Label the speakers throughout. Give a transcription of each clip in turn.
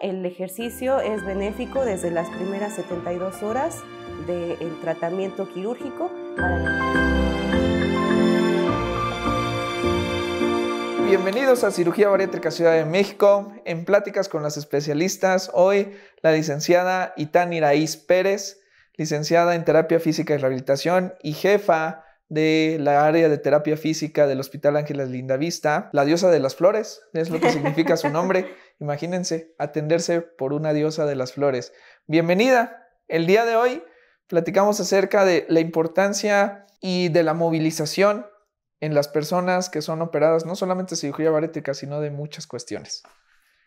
Speaker 1: El ejercicio es benéfico desde las primeras 72 horas del tratamiento quirúrgico.
Speaker 2: Bienvenidos a Cirugía Bariátrica Ciudad de México, en pláticas con las especialistas. Hoy la licenciada Itani Iraíz Pérez, licenciada en Terapia Física y Rehabilitación y jefa de la área de terapia física del Hospital Ángeles Lindavista, la diosa de las flores, es lo que significa su nombre. Imagínense, atenderse por una diosa de las flores. Bienvenida. El día de hoy platicamos acerca de la importancia y de la movilización en las personas que son operadas, no solamente cirugía barética, sino de muchas cuestiones.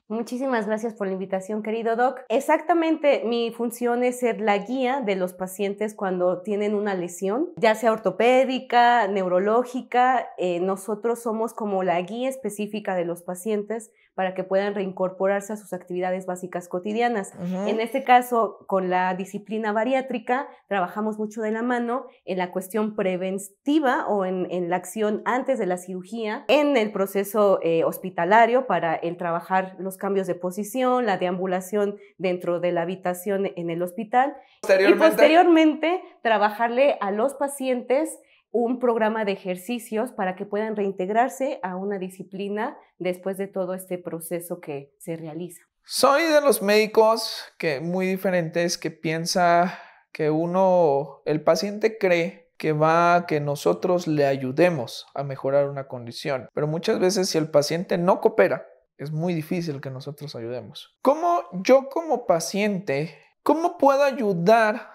Speaker 1: Muchísimas gracias por la invitación, querido Doc. Exactamente, mi función es ser la guía de los pacientes cuando tienen una lesión, ya sea ortopédica, neurológica. Eh, nosotros somos como la guía específica de los pacientes para que puedan reincorporarse a sus actividades básicas cotidianas. En este caso, con la disciplina bariátrica, trabajamos mucho de la mano en la cuestión preventiva o en, la acción antes de la cirugía, en el proceso eh, hospitalario para el trabajar los cambios de posición, la deambulación dentro de la habitación en el hospital. y posteriormente trabajarle a los pacientes un programa de ejercicios para que puedan reintegrarse a una disciplina después de todo este proceso que se realiza.
Speaker 2: Soy de los médicos que muy diferentes que piensa que uno, el paciente cree que va a que nosotros le ayudemos a mejorar una condición, pero muchas veces si el paciente no coopera, es muy difícil que nosotros ayudemos. ¿Cómo yo como paciente, cómo puedo ayudar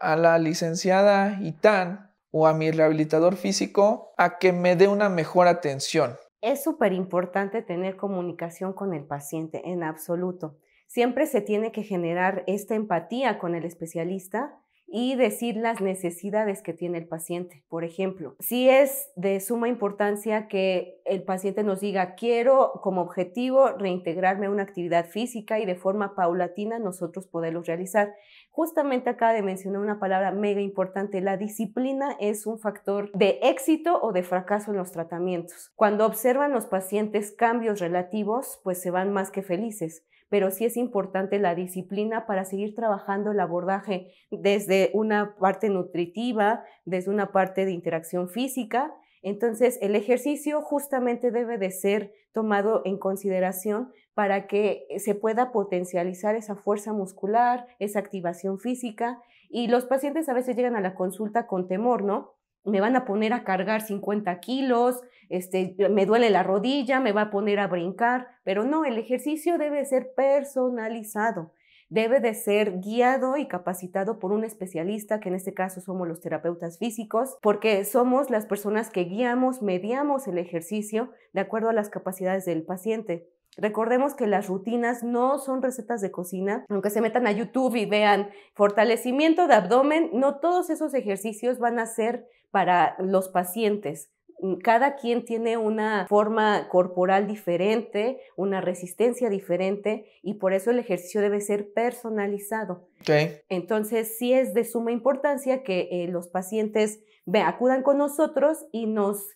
Speaker 2: a la licenciada Itán o a mi rehabilitador físico a que me dé una mejor atención.
Speaker 1: Es súper importante tener comunicación con el paciente, en absoluto. Siempre se tiene que generar esta empatía con el especialista y decir las necesidades que tiene el paciente. Por ejemplo, si es de suma importancia que el paciente nos diga, quiero como objetivo reintegrarme a una actividad física y de forma paulatina nosotros poderlo realizar. Justamente acaba de mencionar una palabra mega importante, la disciplina es un factor de éxito o de fracaso en los tratamientos. Cuando observan los pacientes cambios relativos, pues se van más que felices pero sí es importante la disciplina para seguir trabajando el abordaje desde una parte nutritiva, desde una parte de interacción física. Entonces, el ejercicio justamente debe de ser tomado en consideración para que eh, se pueda potencializar esa fuerza muscular, esa activación física. Y los pacientes a veces llegan a la consulta con temor, ¿no? me van a poner a cargar 50 kilos, este, me duele la rodilla, me va a poner a brincar, pero no, el ejercicio debe ser personalizado, debe de ser guiado y capacitado por un especialista, que en este caso somos los terapeutas físicos, porque somos las personas que guiamos, mediamos el ejercicio de acuerdo a las capacidades del paciente. Recordemos que las rutinas no son recetas de cocina, aunque se metan a YouTube y vean fortalecimiento de abdomen, no todos esos ejercicios van a ser para los pacientes. Mm, cada quien tiene una forma corporal diferente, una resistencia diferente y por eso el ejercicio debe ser personalizado. Entonces, sí es de suma importancia que eh, los pacientes acudan con nosotros y nos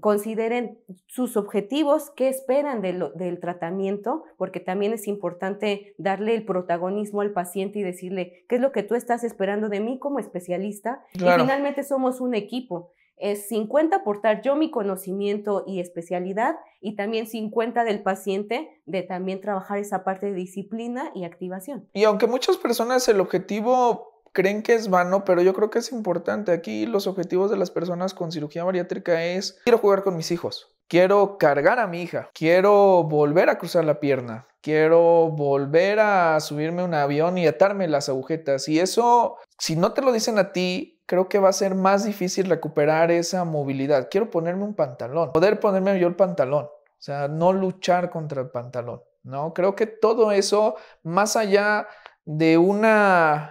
Speaker 1: consideren sus objetivos, qué esperan del tratamiento, porque también es importante darle el protagonismo al paciente y decirle qué es lo que tú estás esperando de mí como especialista. Y finalmente somos un equipo. Es 50 aportar yo mi conocimiento y especialidad y también 50 del paciente de también trabajar esa parte de disciplina y activación.
Speaker 2: Y aunque muchas personas el objetivo creen que es vano, pero yo creo que es importante. Aquí los objetivos de las personas con cirugía bariátrica es, quiero jugar con mis hijos, quiero cargar a mi hija, quiero volver a cruzar la pierna, quiero volver a subirme un avión y atarme las agujetas. Y eso, si no te lo dicen a ti, creo que va a ser más difícil recuperar esa movilidad. Quiero ponerme un pantalón, poder ponerme yo el pantalón, o sea, no luchar contra el pantalón. No, creo que todo eso, más allá de un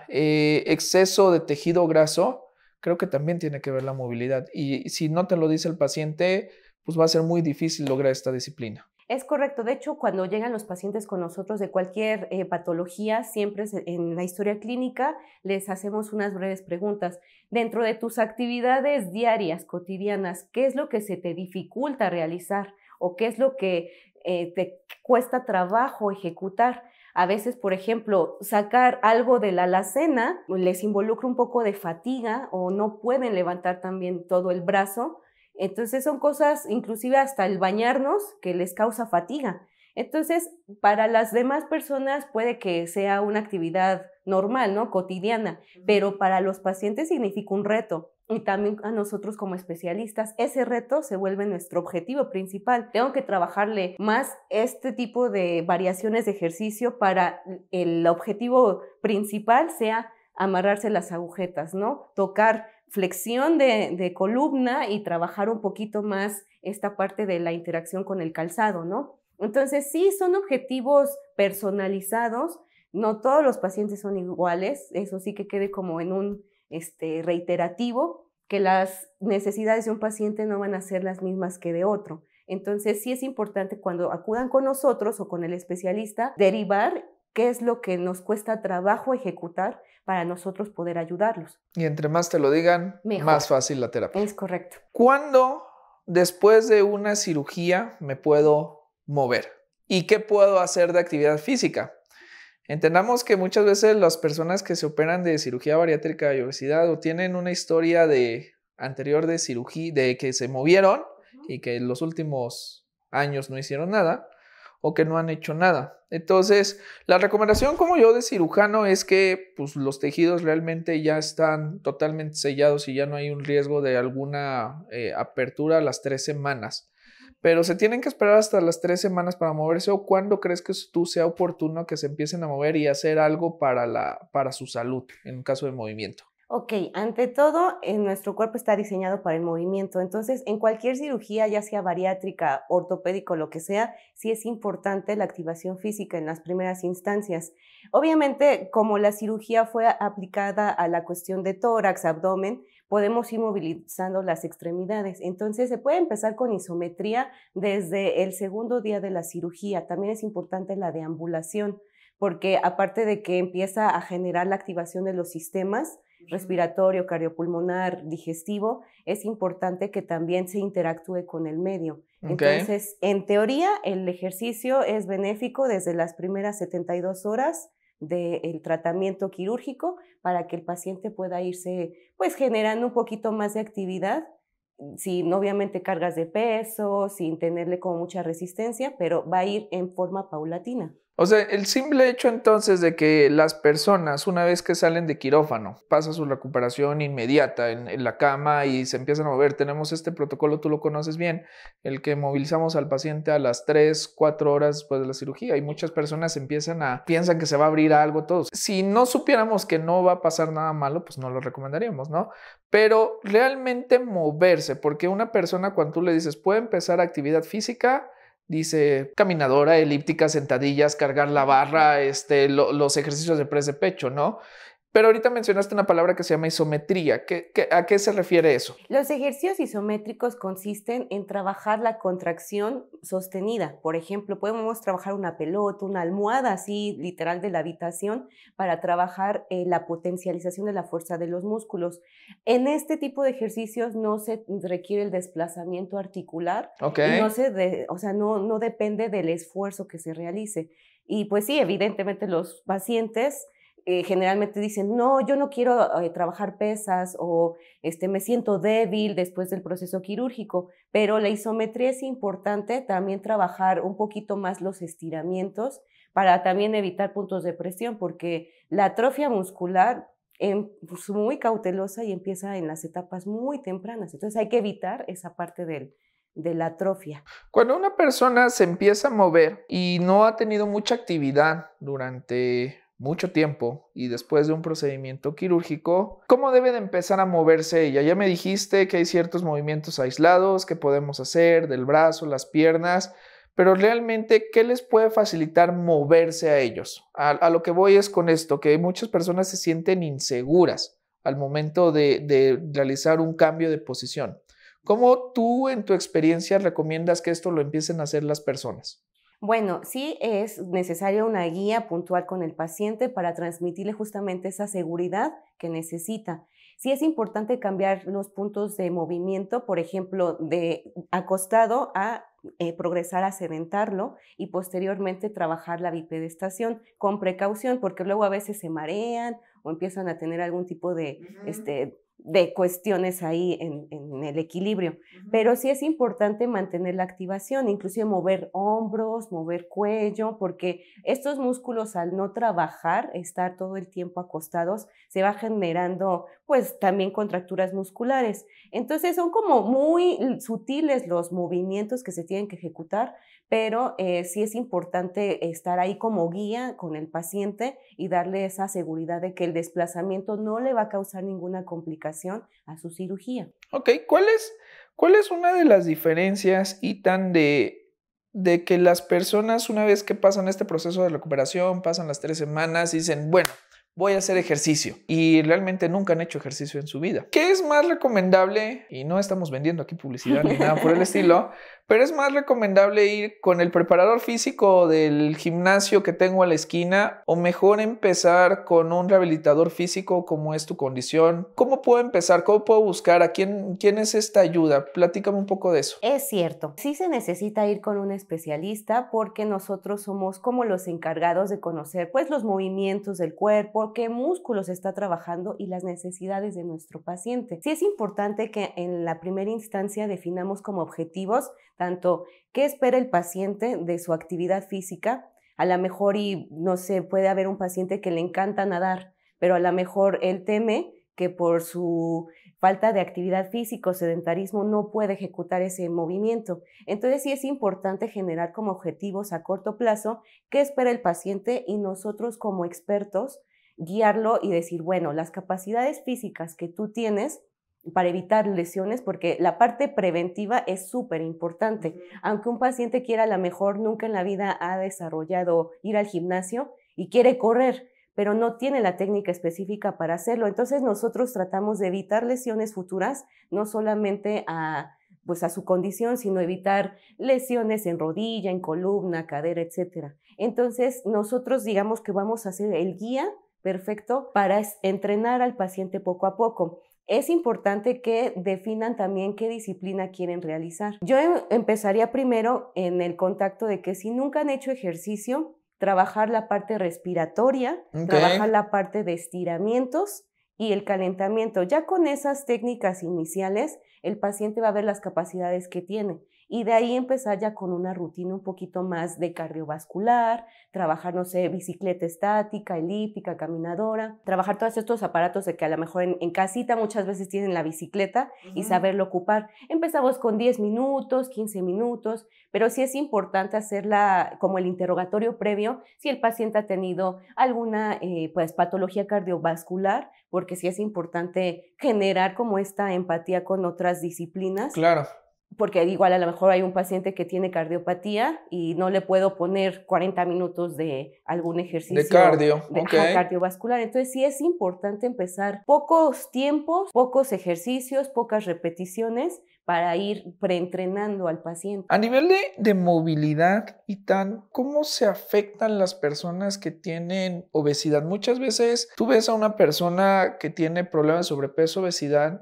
Speaker 2: eh, exceso de tejido graso, creo que también tiene que ver la movilidad. Y si no te lo dice el paciente, pues va a ser muy difícil lograr esta disciplina.
Speaker 1: Es correcto. De hecho, cuando llegan los pacientes con nosotros de cualquier eh, patología, siempre en la historia clínica les hacemos unas breves preguntas. Dentro de tus actividades diarias, cotidianas, ¿qué es lo que se te dificulta realizar o qué es lo que eh, te cuesta trabajo ejecutar? A veces, por ejemplo, sacar algo de la alacena pues, les involucra un poco de fatiga o no pueden levantar también todo el brazo. Entonces son cosas, inclusive hasta el bañarnos, que les causa fatiga. Entonces, para las demás personas puede que sea una actividad normal, ¿no? Cotidiana, pero para los pacientes significa un reto. Y también a nosotros como especialistas, ese reto se vuelve nuestro objetivo principal. Tengo que trabajarle más este tipo de variaciones de ejercicio para el objetivo principal sea amarrarse las agujetas, ¿no? Tocar flexión de, columna y trabajar un poquito más esta parte de la interacción con el calzado, ¿no? Entonces sí, son objetivos personalizados, no todos los pacientes son iguales, eso sí que quede como en un este, reiterativo, que las necesidades de un paciente no van a ser las mismas que de otro. Entonces sí es importante cuando acudan con nosotros o con el especialista derivar qué es lo que nos cuesta trabajo ejecutar para nosotros poder ayudarlos.
Speaker 2: Y entre más te lo digan, más fácil la terapia. Es correcto. ¿Cuándo después de una cirugía me puedo mover? ¿Y qué puedo hacer de actividad física? Entendamos que muchas veces las personas que se operan de cirugía bariátrica y obesidad o tienen una historia de anterior de cirugía, de que se movieron y que en los últimos años no hicieron nada o que no han hecho nada. Entonces, la recomendación como yo de cirujano es que pues, los tejidos realmente ya están totalmente sellados y ya no hay un riesgo de alguna eh, apertura a las tres semanas pero se tienen que esperar hasta las tres semanas para moverse o cuando crees que tú sea oportuno que se empiecen a mover y hacer algo para, su salud en caso de movimiento.
Speaker 1: Ok, ante todo, nuestro cuerpo está diseñado para el movimiento, entonces en cualquier cirugía, ya sea bariátrica, ortopédico, lo que sea, sí es importante la activación física en las primeras instancias. Obviamente, como la cirugía fue aplicada a la cuestión de tórax, abdomen, podemos ir movilizando las extremidades. Entonces se puede empezar con isometría desde el segundo día de la cirugía. También es importante la deambulación, porque aparte de que empieza a generar la activación de los sistemas, respiratorio, cardiopulmonar, digestivo, es importante que también se interactúe con el medio. Entonces, en teoría, el ejercicio es benéfico desde las primeras 72 horas del tratamiento quirúrgico para que el paciente pueda irse pues generando un poquito más de actividad, mm, sin obviamente cargas de peso, sin tenerle como mucha resistencia, pero va a ir en forma paulatina.
Speaker 2: O sea, el simple hecho entonces de que las personas, una vez que salen de quirófano, pasa su recuperación inmediata en, la cama y se empiezan a mover. Tenemos este protocolo, tú lo conoces bien, el que movilizamos al paciente a las 3, 4 horas después de la cirugía y muchas personas empiezan a, piensan que se va a abrir algo todo. Si no supiéramos que no va a pasar nada malo, pues no lo recomendaríamos, ¿no? Pero realmente moverse, porque una persona cuando tú le dices, puede empezar actividad física, Dice caminadora, elíptica, sentadillas, cargar la barra, este, los ejercicios de press de pecho, ¿no? Pero ahorita mencionaste una palabra que se llama isometría. ¿Qué, a qué se refiere eso?
Speaker 1: Los ejercicios isométricos consisten en trabajar la contracción sostenida. Por ejemplo, podemos trabajar una pelota, una almohada así literal de la habitación para trabajar eh, la potencialización de la fuerza de los músculos. En este tipo de ejercicios no se requiere el desplazamiento articular. no se o sea, no, no depende del esfuerzo que se realice. Y pues sí, evidentemente los pacientes eh, generalmente dicen, no, yo no quiero eh, trabajar pesas o este, me siento débil después del proceso quirúrgico, pero la isometría es importante también trabajar un poquito más los estiramientos para también evitar puntos de presión, porque la atrofia muscular em, es pues, muy cautelosa y empieza en las etapas muy tempranas, entonces hay que evitar esa parte de la atrofia.
Speaker 2: Cuando una persona se empieza a mover y no ha tenido mucha actividad durante mucho tiempo y después de un procedimiento quirúrgico, ¿cómo debe de empezar a moverse ella? Ya me dijiste que hay ciertos movimientos aislados que podemos hacer del brazo, las piernas, pero realmente, ¿qué les puede facilitar moverse a ellos? A, lo que voy es con esto, que muchas personas se sienten inseguras al momento de realizar un cambio de posición. ¿Cómo tú en tu experiencia recomiendas que esto lo empiecen a hacer las personas?
Speaker 1: Bueno, sí es necesaria una guía puntual con el paciente para transmitirle justamente esa seguridad que necesita. Sí es importante cambiar los puntos de movimiento, por ejemplo, de acostado a eh, progresar a sedentarlo y posteriormente trabajar la bipedestación con precaución, porque luego a veces se marean o empiezan a tener algún tipo de de cuestiones ahí en, el equilibrio. Pero sí es importante mantener la activación, inclusive mover hombros, mover cuello, porque estos músculos al no trabajar, estar todo el tiempo acostados, se va generando pues también contracturas musculares. Entonces son como muy sutiles los movimientos que se tienen que ejecutar, pero eh, sí es importante estar ahí como guía con el paciente y darle esa seguridad de que el desplazamiento no le va a causar ninguna complicación a su cirugía.
Speaker 2: Ok, ¿cuál es, una de las diferencias y tan de de que las personas una vez que pasan este proceso de recuperación, pasan las tres semanas y dicen, bueno, voy a hacer ejercicio y realmente nunca han hecho ejercicio en su vida. ¿Qué es más recomendable? Y no estamos vendiendo aquí publicidad ni nada por el estilo, pero es más recomendable ir con el preparador físico del gimnasio que tengo a la esquina o mejor empezar con un rehabilitador físico como es tu condición. ¿Cómo puedo empezar? ¿Cómo puedo buscar? ¿A quién, es esta ayuda? Platícame un poco de eso. Es
Speaker 1: cierto, sí se necesita ir con un especialista porque nosotros somos como los encargados de conocer pues los movimientos del cuerpo, qué músculos está trabajando y las necesidades de nuestro paciente. Sí es importante que en la primera instancia definamos como objetivos tanto qué espera el paciente de su actividad física, a lo mejor y no sé, puede haber un paciente que le encanta nadar, pero a lo mejor él teme que por su falta de actividad física o sedentarismo no puede ejecutar ese movimiento. Entonces sí es importante generar como objetivos a corto plazo qué espera el paciente y nosotros como expertos guiarlo y decir, bueno, las capacidades físicas que tú tienes para evitar lesiones, porque la parte preventiva es súper importante. Aunque un paciente quiera a lo mejor nunca en la vida ha desarrollado ir al gimnasio y quiere correr, pero no tiene la técnica específica para hacerlo. Entonces nosotros tratamos de evitar lesiones futuras, no solamente a pues a su condición, sino evitar lesiones en rodilla, en columna, cadera, etcétera. Entonces, nosotros digamos que vamos a ser el guía perfecto para entrenar al paciente poco a poco. Es importante que definan también qué disciplina quieren realizar. Yo em, empezaría primero en el contacto de que si nunca han hecho ejercicio, trabajar la parte respiratoria, trabajar la parte de estiramientos y el calentamiento. Ya con esas técnicas iniciales, el paciente va a ver las capacidades que tiene y de ahí empezar ya con una rutina un poquito más de cardiovascular, trabajar, no sé, bicicleta estática, elíptica, caminadora, trabajar todos estos aparatos de que a lo mejor en, casita muchas veces tienen la bicicleta y saberlo ocupar. Empezamos con 10 minutos, 15 minutos, pero sí es importante hacerla como el interrogatorio previo si el paciente ha tenido alguna eh, pues, patología cardiovascular, porque sí es importante generar como esta empatía con otras disciplinas. Claro porque igual a lo mejor hay un paciente que tiene cardiopatía y no le puedo poner 40 minutos de algún ejercicio de cardio, de, cardiovascular. Entonces sí es importante empezar pocos tiempos, pocos ejercicios, pocas repeticiones para ir preentrenando al paciente.
Speaker 2: A nivel de, de movilidad y tan, ¿cómo se afectan las personas que tienen obesidad? Muchas veces tú ves a una persona que tiene problemas de sobrepeso, obesidad,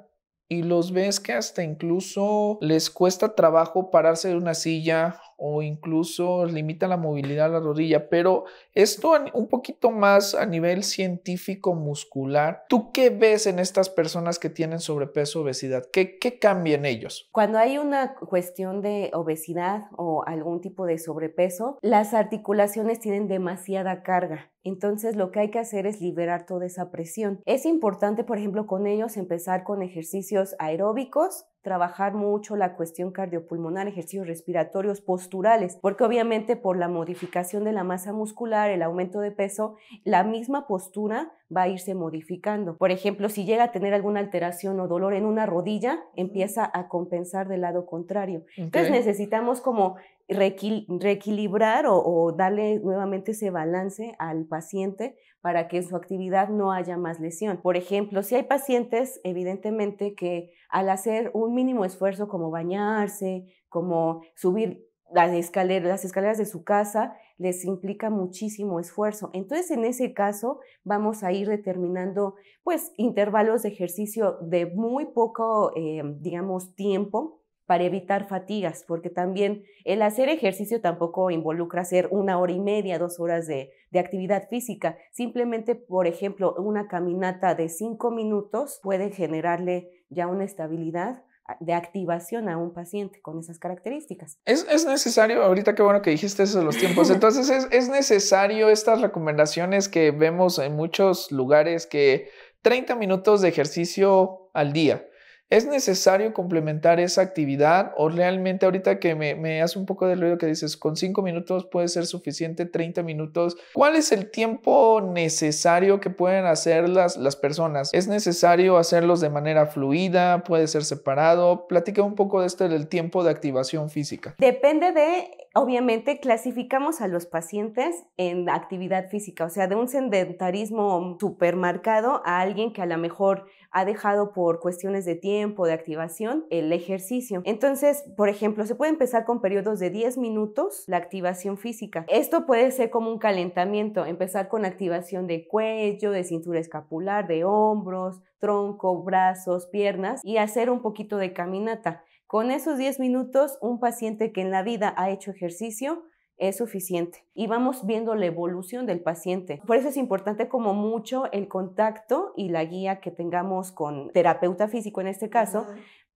Speaker 2: y los ves que hasta incluso les cuesta trabajo pararse de una silla o incluso limita la movilidad de la rodilla, pero esto un poquito más a nivel científico muscular. ¿Tú qué ves en estas personas que tienen sobrepeso, obesidad? ¿Qué, qué cambia en ellos?
Speaker 1: Cuando hay una cuestión de obesidad o algún tipo de sobrepeso, las articulaciones tienen demasiada carga. Entonces lo que hay que hacer es liberar toda esa presión. Es importante, por ejemplo, con ellos empezar con ejercicios aeróbicos trabajar mucho la cuestión cardiopulmonar, ejercicios respiratorios, posturales, porque obviamente por la modificación de la masa muscular, el aumento de peso, la misma postura va a irse modificando. Por ejemplo, si llega a tener alguna alteración o dolor en una rodilla, empieza a compensar del lado contrario. Entonces necesitamos como reequilibrar o, darle nuevamente ese balance al paciente para que en su actividad no haya más lesión. Por ejemplo, si hay pacientes, evidentemente, que al hacer un mínimo esfuerzo como bañarse, como subir las escaleras, de su casa, les implica muchísimo esfuerzo. Entonces, en ese caso, vamos a ir determinando, pues, intervalos de ejercicio de muy poco, eh, digamos, tiempo para evitar fatigas, porque también el hacer ejercicio tampoco involucra hacer una hora y media, dos horas de, actividad física. Simplemente, por ejemplo, una caminata de cinco minutos puede generarle ya una estabilidad ah, de activación a un paciente con esas características.
Speaker 2: Es, necesario, ahorita qué bueno que dijiste eso los tiempos, entonces es, es necesario estas recomendaciones que vemos en muchos lugares que 30 minutos de ejercicio al día. ¿Es necesario complementar esa actividad o realmente ahorita que me, hace un poco de ruido que dices, con 5 minutos puede ser suficiente, 30 minutos? ¿Cuál es el tiempo necesario que pueden hacer las, las personas? ¿Es necesario hacerlos de manera fluida? ¿Puede ser separado? Platica un poco de esto del tiempo de activación física.
Speaker 1: Depende de, obviamente, clasificamos a los pacientes en actividad física, o sea, de un sedentarismo supermercado a alguien que a lo mejor ha dejado por cuestiones de tiempo, de activación, el ejercicio. Entonces, por ejemplo, se puede empezar con periodos de 10 minutos la activación física. Esto puede ser como un calentamiento, empezar con activación de cuello, de cintura escapular, de hombros, tronco, brazos, piernas y hacer un poquito de caminata. Con esos 10 minutos, un paciente que en la vida ha hecho ejercicio es suficiente. Y vamos viendo la evolución del paciente. Por eso es importante como mucho el contacto y la guía que tengamos con terapeuta físico en este caso,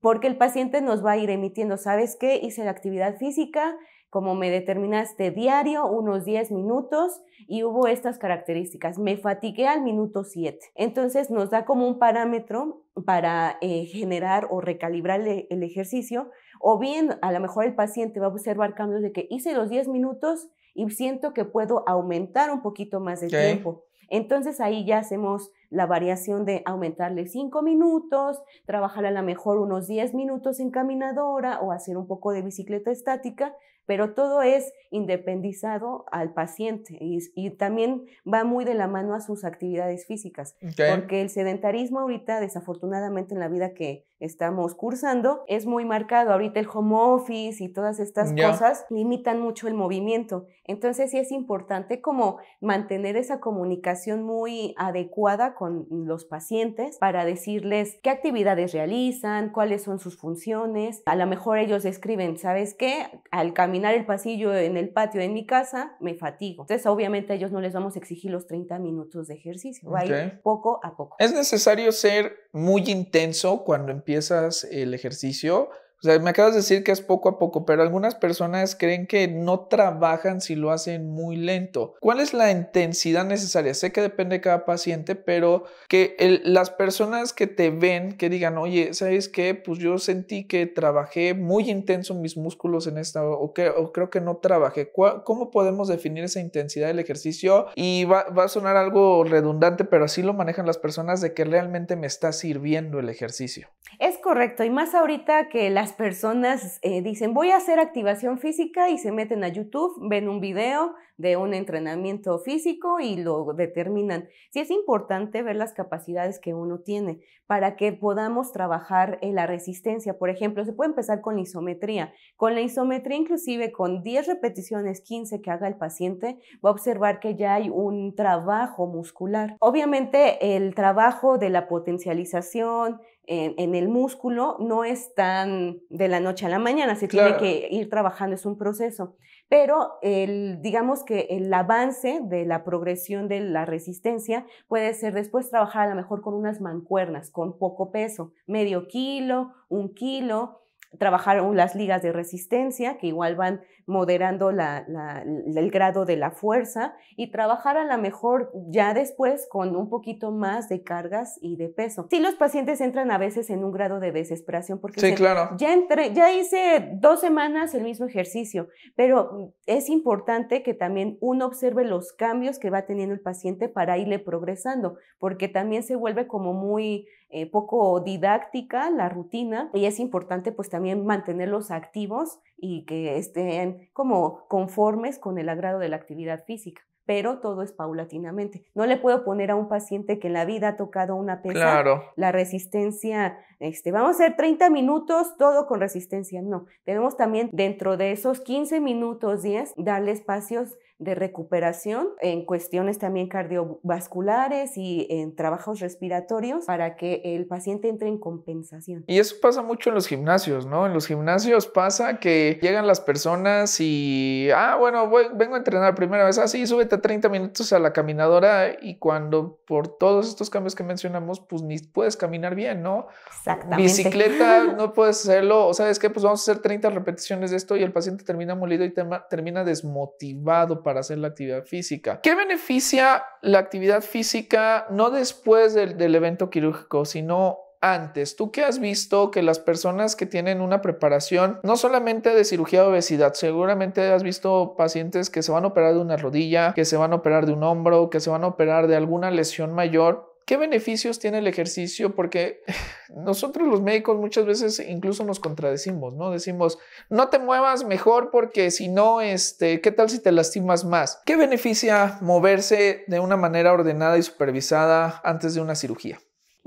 Speaker 1: porque el paciente nos va a ir emitiendo, ¿sabes qué? Hice la actividad física, como me determinaste diario, unos 10 minutos, y hubo estas características. Me fatigué al minuto 7. Entonces nos da como un parámetro para eh, generar o recalibrar el ejercicio o bien, a lo mejor el paciente va a observar cambios de que hice los 10 minutos y siento que puedo aumentar un poquito más de tiempo. Entonces ahí ya hacemos la variación de aumentarle 5 minutos, trabajar a lo mejor unos 10 minutos en caminadora o hacer un poco de bicicleta estática, pero todo es independizado al paciente y, también va muy de la mano a sus actividades físicas, porque el sedentarismo ahorita desafortunadamente en la vida que estamos cursando, es muy marcado. Ahorita el home office y todas estas cosas limitan mucho el movimiento. Entonces sí es importante como mantener esa comunicación muy adecuada con los pacientes para decirles qué actividades realizan, cuáles son sus funciones. A lo mejor ellos escriben, ¿sabes qué? Al caminar el pasillo en el patio en mi casa, me fatigo. Entonces obviamente a ellos no les vamos a exigir los 30 minutos de ejercicio. Va a ir poco a poco.
Speaker 2: Es necesario ser muy intenso cuando empiezas el ejercicio, o sea, me acabas de decir que es poco a poco, pero algunas personas creen que no trabajan si lo hacen muy lento. ¿Cuál es la intensidad necesaria? Sé que depende de cada paciente, pero que las personas que te ven, que digan, oye, ¿sabes qué? Pues yo sentí que trabajé muy intenso mis músculos en esta, o, que, creo que no trabajé. ¿Cómo podemos definir esa intensidad del ejercicio? Y va, a sonar algo redundante, pero así lo manejan las personas de que realmente me está sirviendo el ejercicio.
Speaker 1: Es correcto, y más ahorita que la personas eh, dicen, voy a hacer activación física y se meten a YouTube, ven un video de un entrenamiento físico y lo determinan. si es importante ver las capacidades que uno tiene para que podamos trabajar en la resistencia. Por ejemplo, se puede empezar con la isometría. Con la isometría, inclusive con 10 repeticiones, 15 que haga el paciente, va a observar que ya hay un trabajo muscular. Obviamente, el trabajo de la potencialización, en, el músculo no es tan de la noche a la mañana, se tiene que ir trabajando, es un proceso. Pero el, digamos que el avance de la progresión de la resistencia puede ser después trabajar a lo mejor con unas mancuernas, con poco peso, medio kilo, un kilo, trabajar las ligas de resistencia, que igual van moderando el grado de la fuerza, y trabajar a lo mejor ya después con un poquito más de cargas y de peso. Sí, los pacientes entran a veces en un grado de desesperación porque sí, claro. ya, entre, ya hice dos semanas el mismo ejercicio, pero es importante que también uno observe los cambios que va teniendo el paciente para irle progresando, porque también se vuelve como muy eh, poco didáctica la rutina y es importante pues también mantenerlos activos y que estén como conformes con el agrado de la actividad física pero todo es paulatinamente. No le puedo poner a un paciente que en la vida ha tocado una pesa, la resistencia, este, vamos a hacer 30 minutos, todo con resistencia, no. Tenemos también dentro de esos 15 minutos, 10, darle espacios de recuperación en cuestiones también cardiovasculares y en trabajos respiratorios para que el paciente entre en compensación.
Speaker 2: Y eso pasa mucho en los gimnasios, ¿no? En los gimnasios pasa que llegan las personas y, ah, bueno, vengo a entrenar primera vez, así, ah, súbete 30 minutos a la caminadora y cuando por todos estos cambios que mencionamos, pues ni puedes caminar bien, ¿no? Exactamente. Bicicleta, no puedes hacerlo, o sabes que pues vamos a hacer 30 repeticiones de esto y el paciente termina molido y termina desmotivado para hacer la actividad física. ¿Qué beneficia la actividad física no después del, evento quirúrgico, sino antes? ¿Tú qué has visto que las personas que tienen una preparación, no solamente de cirugía de obesidad, seguramente has visto pacientes que se van a operar de una rodilla, que se van a operar de un hombro, que se van a operar de alguna lesión mayor, ¿Qué beneficios tiene el ejercicio? Porque nosotros los médicos muchas veces incluso nos contradecimos, ¿no? Decimos, no te muevas mejor porque si no, este, ¿qué tal si te lastimas más? ¿Qué beneficia moverse de una manera ordenada y supervisada antes de una cirugía?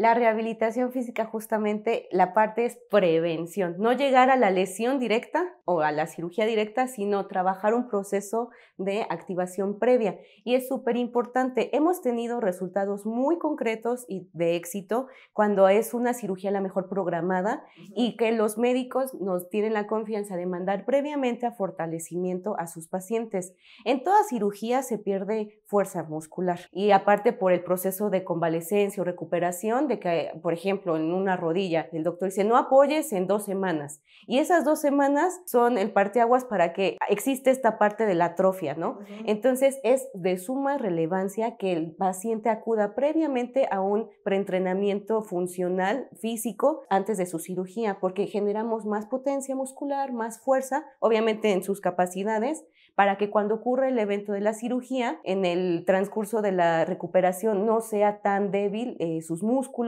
Speaker 1: La rehabilitación física justamente la parte es prevención, no llegar a la lesión directa o a la cirugía directa, sino trabajar un proceso de activación previa. Y es súper importante. Hemos tenido resultados muy concretos y de éxito cuando es una cirugía la mejor programada y que los médicos nos tienen la confianza de mandar previamente a fortalecimiento a sus pacientes. En toda cirugía se pierde fuerza muscular y aparte por el proceso de convalecencia o recuperación, que, por ejemplo, en una rodilla, el doctor dice, no apoyes en dos semanas. Y esas dos semanas son el parteaguas para que existe esta parte de la atrofia, ¿no? Entonces es de suma relevancia que el paciente acuda previamente a un preentrenamiento funcional físico antes de su cirugía, porque generamos más potencia muscular, más fuerza, obviamente en sus capacidades, para que cuando ocurra el evento de la cirugía, en el transcurso de la recuperación no sea tan débil eh, sus músculos,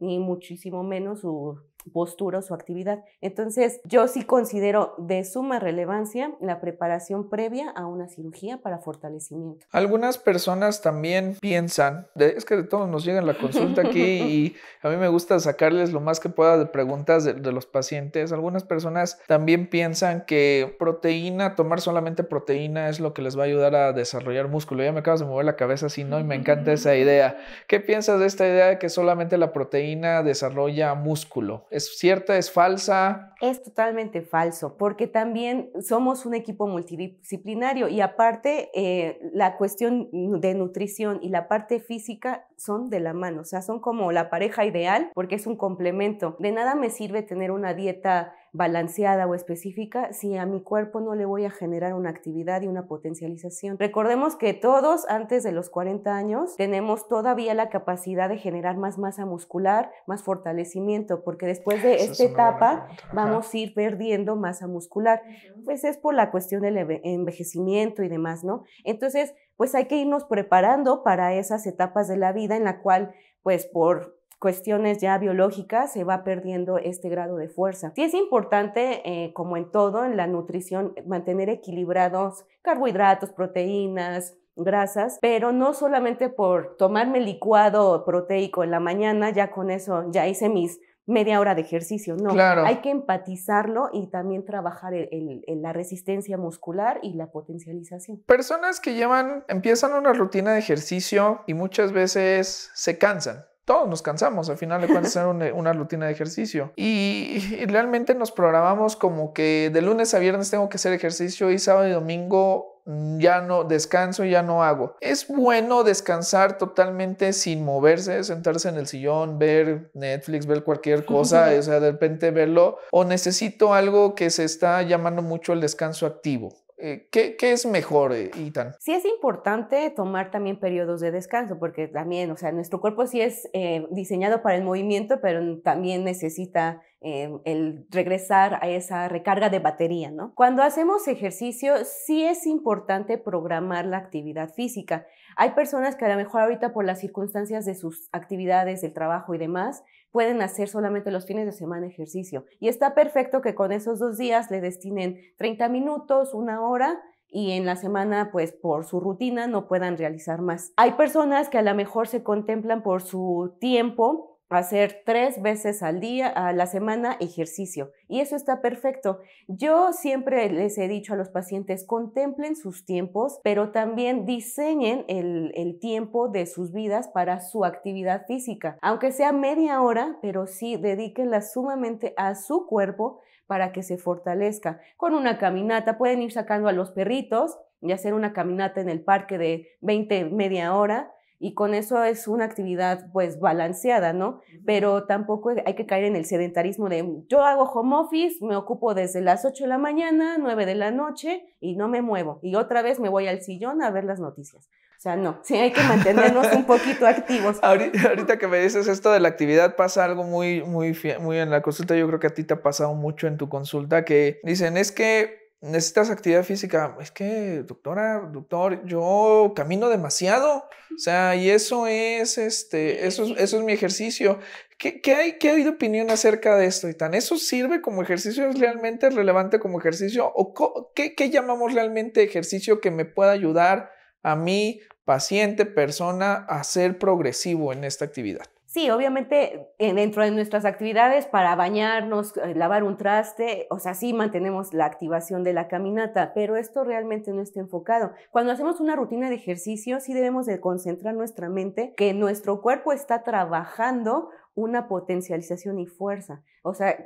Speaker 1: ni muchísimo menos su postura o su actividad. Entonces, yo sí considero de suma relevancia la preparación previa a una cirugía para fortalecimiento.
Speaker 2: Algunas personas también piensan, es que de todos nos llegan la consulta aquí y a mí me gusta sacarles lo más que pueda de preguntas de, los pacientes. Algunas personas también piensan que proteína, tomar solamente proteína es lo que les va a ayudar a desarrollar músculo. Ya me acabas de mover la cabeza así, ¿no? Y me encanta esa idea. ¿Qué piensas de esta idea de que solamente la proteína desarrolla músculo? ¿Es
Speaker 1: cierta? ¿Es falsa? Es totalmente falso, porque también somos un equipo multidisciplinario y aparte eh, la cuestión de nutrición y la parte física son de la mano, o sea, son como la pareja ideal porque es un complemento. De nada me sirve tener una dieta balanceada o específica si a mi cuerpo no le voy a generar una actividad y una potencialización. Recordemos que todos antes de los 40 años tenemos todavía la capacidad de generar más masa muscular, más fortalecimiento, porque después de esta etapa vamos a ir perdiendo masa muscular. Pues es por la cuestión del envejecimiento y demás, ¿no? Entonces, pues hay que irnos preparando para esas etapas de la vida en la cual pues por cuestiones ya biológicas se va perdiendo este grado de fuerza. Sí es importante, eh, como en todo, en la nutrición, mantener equilibrados carbohidratos, proteínas, grasas, pero no solamente por tomarme licuado proteico en la mañana, ya con eso ya hice mis media hora de ejercicio, no. Claro. Hay que empatizarlo y también trabajar en, en la resistencia muscular y la potencialización.
Speaker 2: Personas que llevan, empiezan una rutina de ejercicio y muchas veces se cansan todos nos cansamos, al final de cuentas una, rutina de ejercicio. Y, y, realmente nos programamos como que de lunes a viernes tengo que hacer ejercicio y sábado y domingo mm, ya no descanso, ya no hago. Es bueno descansar totalmente sin moverse, sentarse en el sillón, ver Netflix, ver cualquier cosa, o sea, de repente verlo. O necesito algo que se está llamando mucho el descanso activo eh, ¿qué, es mejor, Itan? Eh,
Speaker 1: sí es importante tomar también periodos de descanso, porque también, o sea, nuestro cuerpo sí es eh, diseñado para el movimiento, pero también necesita el regresar a esa recarga de batería, ¿no? Cuando hacemos ejercicio, sí es importante programar la actividad física. Hay personas que a lo mejor ahorita por las circunstancias de sus actividades, del trabajo y demás, pueden hacer solamente los fines de semana ejercicio. Y está perfecto que con esos dos días le destinen 30 minutos, una hora y en la semana, pues por su rutina, no puedan realizar más. Hay personas que a lo mejor se contemplan por su tiempo hacer tres veces al día, a la semana, ejercicio. Y eso está perfecto. Yo siempre les he dicho a los pacientes, contemplen sus tiempos, pero también diseñen el, tiempo de sus vidas para su actividad física. Aunque sea media hora, pero sí dedíquenla sumamente a su cuerpo para que se fortalezca. Con una caminata, pueden ir sacando a los perritos y hacer una caminata en el parque de 20, media hora y con eso es una actividad pues balanceada, ¿no? Pero tampoco hay que caer en el sedentarismo de mm, yo hago home office, me ocupo desde las 8 de la mañana, 9 de la noche y no me muevo y otra vez me voy al sillón a ver las noticias. O sea, no, sí hay que mantenernos un
Speaker 2: poquito activos. Ahorita, que me dices esto de la actividad, pasa algo muy, muy, muy en la consulta. Yo creo que a ti te ha pasado mucho en tu consulta que dicen, es que necesitas actividad física. Es que, doctora, doctor, yo camino demasiado. O sea, y eso es, este, eso eso es mi ejercicio. ¿Qué, hay, qué hay de opinión acerca de esto, tan ¿Eso sirve como ejercicio? ¿Es realmente relevante como ejercicio? ¿O qué, qué llamamos realmente ejercicio que me pueda ayudar a mi paciente, persona, a ser progresivo en esta actividad?
Speaker 1: Sí, obviamente eh, dentro de nuestras actividades para bañarnos, eh, lavar un traste, o sea, sí mantenemos la activación de la caminata, pero esto realmente no está enfocado. Cuando hacemos una rutina de ejercicio, sí debemos de concentrar nuestra mente que nuestro cuerpo está trabajando una potencialización y fuerza. O sea,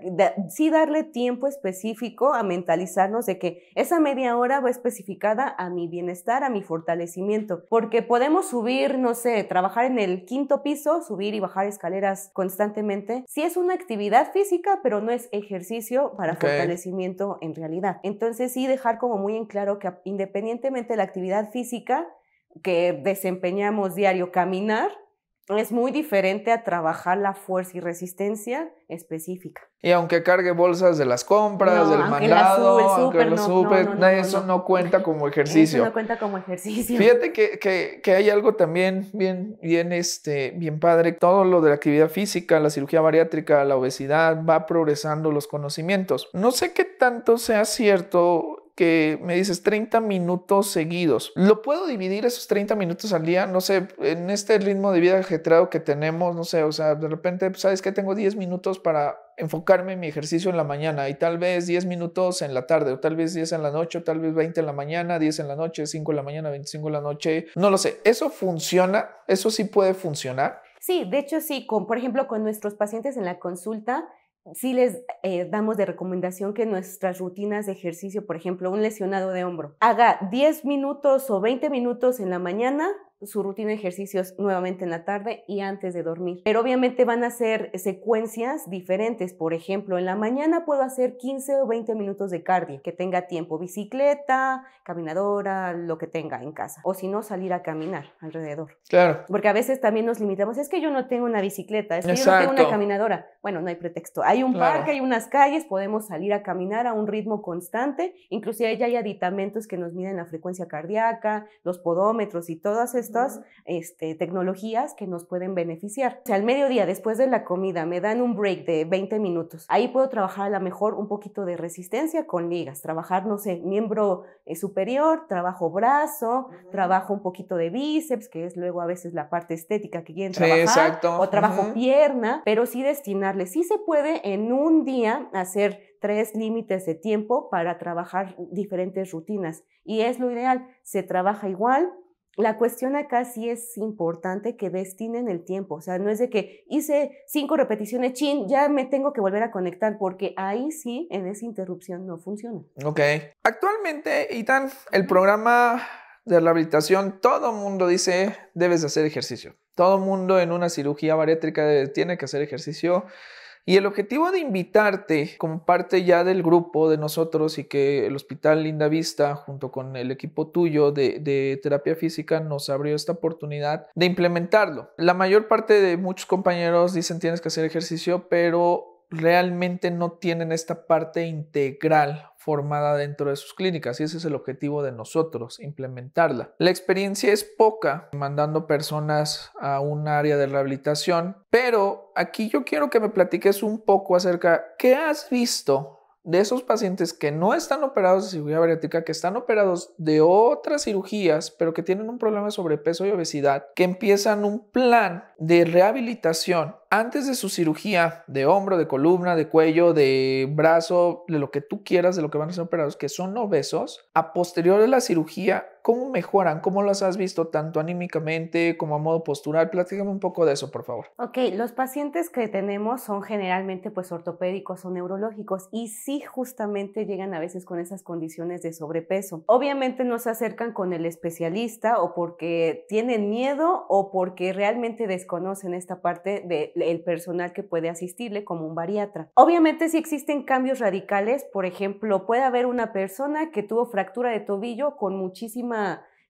Speaker 1: sí darle tiempo específico a mentalizarnos de que esa media hora va especificada a mi bienestar, a mi fortalecimiento, porque podemos subir, no sé, trabajar en el quinto piso, subir y bajar escaleras constantemente. Sí es una actividad física, pero no es ejercicio para fortalecimiento en realidad. Entonces sí dejar como muy en claro que independientemente de la actividad física, que desempeñamos diario caminar, es muy diferente a trabajar la fuerza y resistencia específica.
Speaker 2: Y aunque cargue bolsas de las compras, del mandado, aunque lo no, eso no cuenta como ejercicio. no
Speaker 1: cuenta como ejercicio. Fíjate
Speaker 2: que, hay algo también bien, bien, este, bien padre. Todo lo de la actividad física, la cirugía bariátrica, la obesidad, va progresando los conocimientos. No sé qué tanto sea cierto que me dices 30 minutos seguidos. ¿Lo puedo dividir esos 30 minutos al día? No sé, en este ritmo de vida ajetreado que tenemos, no sé, o sea, de repente, pues, ¿sabes que Tengo 10 minutos para enfocarme en mi ejercicio en la mañana y tal vez 10 minutos en la tarde o tal vez 10 en la noche o tal vez 20 en la mañana, 10 en la noche, 5 en la mañana, 25 en la noche. No lo sé, ¿eso funciona? ¿Eso sí puede
Speaker 1: funcionar? Sí, de hecho sí, con, por ejemplo, con nuestros pacientes en la consulta, si les eh, damos de recomendación que nuestras rutinas de ejercicio, por ejemplo, un lesionado de hombro, haga 10 minutos o 20 minutos en la mañana su rutina de ejercicios nuevamente en la tarde y antes de dormir. Pero obviamente van a ser secuencias diferentes. Por ejemplo, en la mañana puedo hacer 15 o 20 minutos de cardio, que tenga tiempo, bicicleta, caminadora, lo que tenga en casa. O si no, salir a caminar alrededor. Claro. Porque a veces también nos limitamos, es que yo no tengo una bicicleta, es que yo no tengo una caminadora. Bueno, no hay pretexto. Hay un parque, hay unas calles, podemos salir a caminar a un ritmo constante. Inclusive ya hay aditamentos que nos miden la frecuencia cardíaca, los podómetros y todas estas este, tecnologías que nos pueden beneficiar. O sea, al mediodía, después de la comida, me dan un break de 20 minutos. Ahí puedo trabajar a lo mejor un poquito de resistencia con ligas, trabajar, no sé, miembro eh, superior, trabajo brazo, trabajo un poquito de bíceps, que es luego a veces la parte estética que quieren trabajar, exacto. o trabajo pierna, pero sí destinarle. Sí se puede en un día hacer tres límites de tiempo para trabajar diferentes rutinas. Y es lo ideal, se trabaja igual, la cuestión acá sí es importante que destinen el tiempo, o sea, no es de que hice cinco repeticiones, chin, ya me tengo que volver a conectar, porque ahí sí, en esa interrupción no funciona. Ok. Actualmente, Itan,
Speaker 2: el programa de rehabilitación, todo mundo dice, debes hacer ejercicio. Todo mundo en una cirugía bariátrica eh, tiene que hacer ejercicio. Y el objetivo de invitarte como parte ya del grupo de nosotros y que el Hospital Linda Vista junto con el equipo tuyo de, terapia física nos abrió esta oportunidad de implementarlo. La mayor parte de muchos compañeros dicen tienes que hacer ejercicio, pero realmente no tienen esta parte integral formada dentro de sus clínicas y ese es el objetivo de nosotros, implementarla. La experiencia es poca mandando personas a un área de rehabilitación, pero aquí yo quiero que me platiques un poco acerca qué has visto de esos pacientes que no están operados de cirugía bariátrica, que están operados de otras cirugías, pero que tienen un problema de sobrepeso y obesidad, que empiezan un plan de rehabilitación antes de su cirugía de hombro, de columna, de cuello, de brazo, de lo que tú quieras, de lo que van a ser operados, que son obesos, a posterior de la cirugía ¿cómo mejoran? ¿Cómo las has visto tanto anímicamente como a modo postural? Platícame un poco de eso, por favor.
Speaker 1: Ok, los pacientes que tenemos son generalmente pues ortopédicos o neurológicos y sí justamente llegan a veces con esas condiciones de sobrepeso. Obviamente no se acercan con el especialista o porque tienen miedo o porque realmente desconocen esta parte del personal que puede asistirle como un bariatra. Obviamente si existen cambios radicales, por ejemplo, puede haber una persona que tuvo fractura de tobillo con muchísima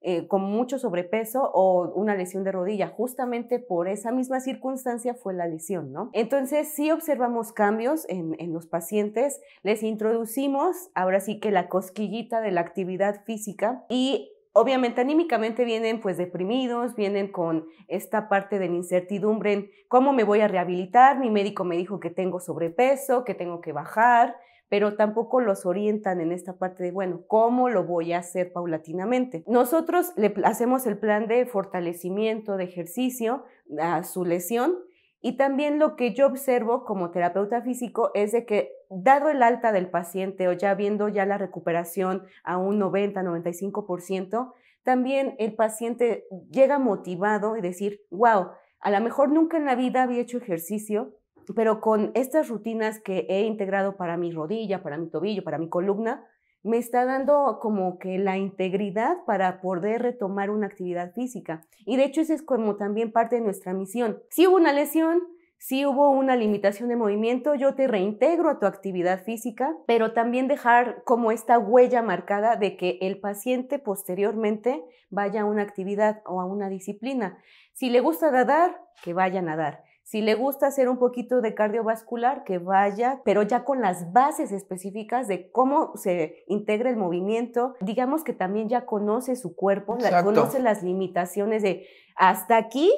Speaker 1: eh, con mucho sobrepeso o una lesión de rodilla. Justamente por esa misma circunstancia fue la lesión, ¿no? Entonces si observamos cambios en, en los pacientes, les introducimos ahora sí que la cosquillita de la actividad física y obviamente anímicamente vienen pues deprimidos, vienen con esta parte de la incertidumbre en cómo me voy a rehabilitar, mi médico me dijo que tengo sobrepeso, que tengo que bajar, pero tampoco los orientan en esta parte de, bueno, ¿cómo lo voy a hacer paulatinamente? Nosotros le hacemos el plan de fortalecimiento, de ejercicio a su lesión y también lo que yo observo como terapeuta físico es de que dado el alta del paciente o ya viendo ya la recuperación a un 90-95%, también el paciente llega motivado y decir, wow, a lo mejor nunca en la vida había hecho ejercicio, pero con estas rutinas que he integrado para mi rodilla, para mi tobillo, para mi columna, me está dando como que la integridad para poder retomar una actividad física. Y de hecho eso es como también parte de nuestra misión. Si hubo una lesión, si hubo una limitación de movimiento, yo te reintegro a tu actividad física, pero también dejar como esta huella marcada de que el paciente posteriormente vaya a una actividad o a una disciplina. Si le gusta nadar, que vaya a nadar. Si le gusta hacer un poquito de cardiovascular, que vaya, pero ya con las bases específicas de cómo se integra el movimiento. Digamos que también ya conoce su cuerpo, conoce las limitaciones de hasta aquí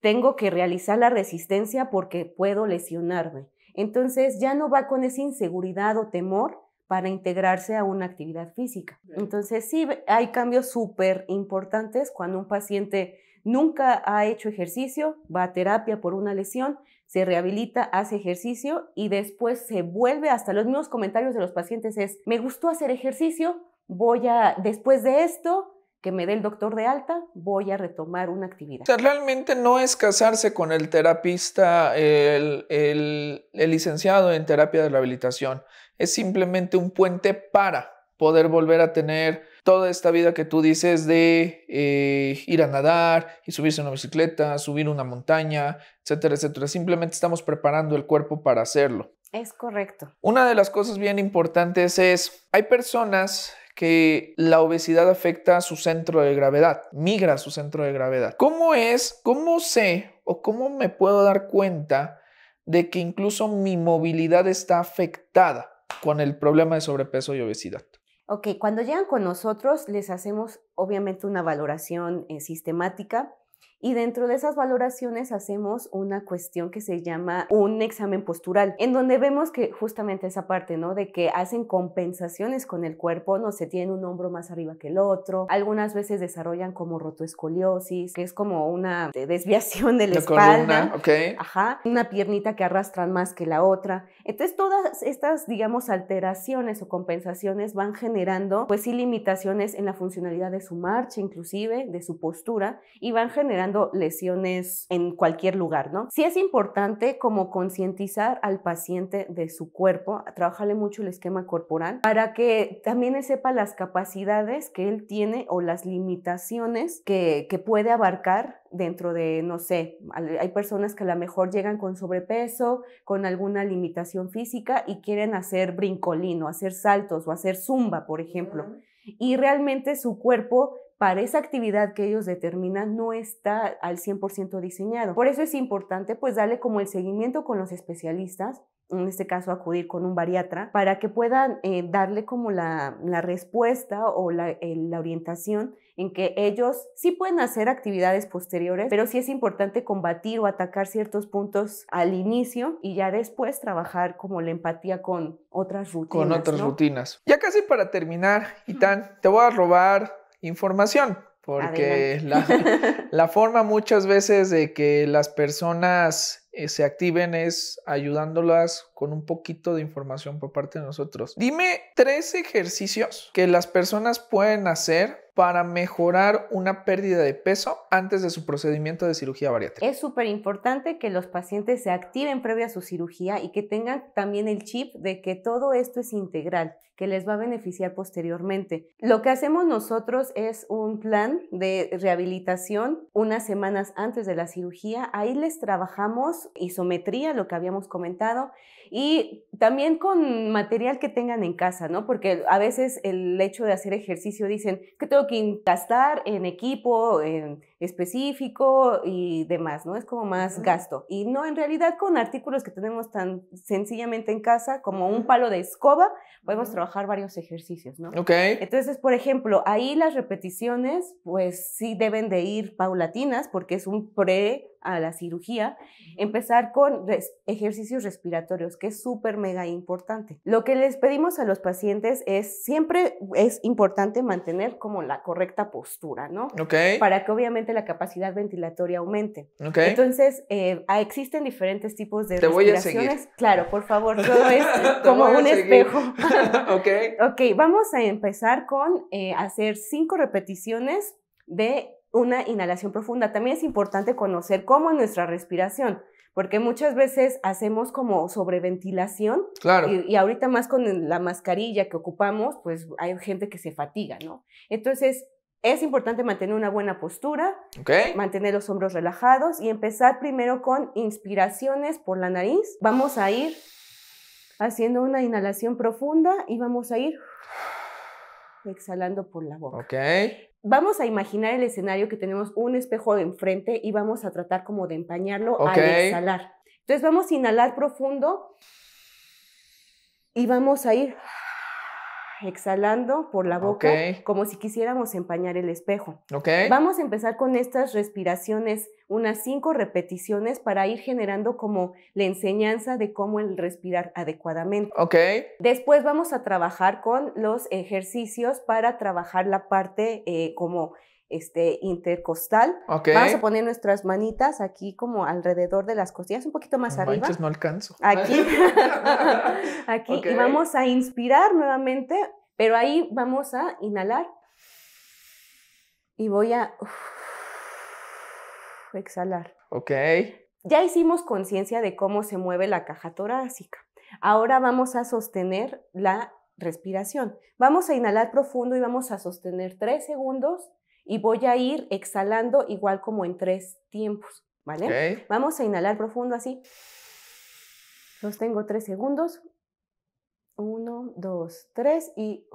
Speaker 1: tengo que realizar la resistencia porque puedo lesionarme. Entonces ya no va con esa inseguridad o temor para integrarse a una actividad física. Entonces sí, hay cambios súper importantes cuando un paciente nunca ha hecho ejercicio, va a terapia por una lesión, se rehabilita, hace ejercicio y después se vuelve hasta los mismos comentarios de los pacientes es, me gustó hacer ejercicio, voy a, después de esto, que me dé el doctor de alta, voy a retomar una actividad.
Speaker 2: realmente no es casarse con el terapista, el licenciado en terapia de rehabilitación, es simplemente un puente para poder volver a tener toda esta vida que tú dices de eh, ir a nadar y subirse una bicicleta, subir una montaña, etcétera, etcétera. Simplemente estamos preparando el cuerpo para hacerlo.
Speaker 1: Es correcto.
Speaker 2: Una de las cosas bien importantes es, hay personas que la obesidad afecta a su centro de gravedad, migra a su centro de gravedad. ¿Cómo es, cómo sé o cómo me puedo dar cuenta de que incluso mi movilidad está afectada con el problema de sobrepeso y obesidad?
Speaker 1: Ok, cuando llegan con nosotros les hacemos obviamente una valoración eh, sistemática y dentro de esas valoraciones hacemos una cuestión que se llama un examen postural, en donde vemos que justamente esa parte, ¿no? De que hacen compensaciones con el cuerpo, no se tiene un hombro más arriba que el otro, algunas veces desarrollan como rotoescoliosis, que es como una desviación de la, espalda, ajá, una piernita que arrastran más que la otra. Entonces todas estas, digamos, alteraciones o compensaciones van generando, pues sí, limitaciones en la funcionalidad de su marcha inclusive, de su postura, y van generando lesiones en cualquier lugar, ¿no? Sí es importante como concientizar al paciente de su cuerpo, trabajarle mucho el esquema corporal para que también sepa las capacidades que él tiene o las limitaciones que, puede abarcar dentro de, no sé, hay personas que a lo mejor llegan con sobrepeso, con alguna limitación física y quieren hacer brincolín o hacer saltos o hacer zumba, por ejemplo. Y realmente su cuerpo para esa actividad que ellos determinan no está al 100% diseñado. Por eso es importante pues darle como el seguimiento con los especialistas en este caso acudir con un bariatra, para que puedan eh, darle como la, respuesta o la, orientación en que ellos sí pueden hacer actividades posteriores, pero sí es importante combatir o atacar ciertos puntos al inicio y ya después trabajar como la empatía con otras rutinas. Con otras
Speaker 2: rutinas. Ya casi para terminar, Itán, te voy a robar información, porque la, forma muchas veces de que las personas eh, se activen es ayudándolas con un poquito de información por parte de nosotros. Dime tres ejercicios que las personas pueden hacer para mejorar una pérdida de peso antes de su procedimiento de cirugía bariátrica.
Speaker 1: Es súper importante que los pacientes se activen previa a su cirugía y que tengan también el chip de que todo esto es integral que les va a beneficiar posteriormente. Lo que hacemos nosotros es un plan de rehabilitación unas semanas antes de la cirugía. Ahí les trabajamos isometría, lo que habíamos comentado, y también con material que tengan en casa, ¿no? Porque a veces el hecho de hacer ejercicio dicen que tengo que gastar en equipo, en específico y demás, ¿no? Es como más gasto. Y no, en realidad con artículos que tenemos tan sencillamente en casa como un palo de escoba, podemos trabajar varios ejercicios, ¿no? Ok. Entonces, por ejemplo, ahí las repeticiones, pues sí deben de ir paulatinas porque es un pre a la cirugía, empezar con ejercicios respiratorios, que es súper mega importante. Lo que les pedimos a los pacientes es siempre es importante mantener como la correcta postura, ¿no? Ok. Para que obviamente la capacidad ventilatoria aumente. Ok. Entonces, eh, ah, existen diferentes tipos de Te Voy a seguir. Claro, por favor, todo es como un espejo.
Speaker 2: ok.
Speaker 1: Ok, vamos a empezar con eh, hacer cinco repeticiones de una inhalación profunda. También es importante conocer cómo es nuestra respiración, porque muchas veces hacemos como sobreventilación. Claro. Y, ahorita más con la mascarilla que ocupamos, pues hay gente que se fatiga, ¿no? Entonces, es importante mantener una buena postura, mantener los hombros relajados y empezar primero con inspiraciones por la nariz. Vamos a ir haciendo una inhalación profunda y vamos a ir exhalando por la boca. Okay vamos a imaginar el escenario que tenemos un espejo enfrente y vamos a tratar como de empañarlo al exhalar. Entonces vamos a inhalar profundo y vamos a ir exhalando por la boca, como si quisiéramos empañar el espejo. Vamos a empezar con estas respiraciones, unas cinco repeticiones para ir generando como la enseñanza de cómo el respirar adecuadamente. Después vamos a trabajar con los ejercicios para trabajar la parte eh, como este, intercostal. Vamos a poner nuestras manitas aquí como alrededor de las costillas, un poquito más arriba. no alcanzo. Aquí. aquí. Y vamos a inspirar nuevamente, pero ahí vamos a inhalar. Y voy a exhalar. Ok. Ya hicimos conciencia de cómo se mueve la caja torácica. Ahora vamos a sostener la respiración. Vamos a inhalar profundo y vamos a sostener tres segundos y voy a ir exhalando igual como en tres tiempos, ¿vale? Vamos a inhalar profundo así. Los tengo tres segundos. Uno, dos, tres y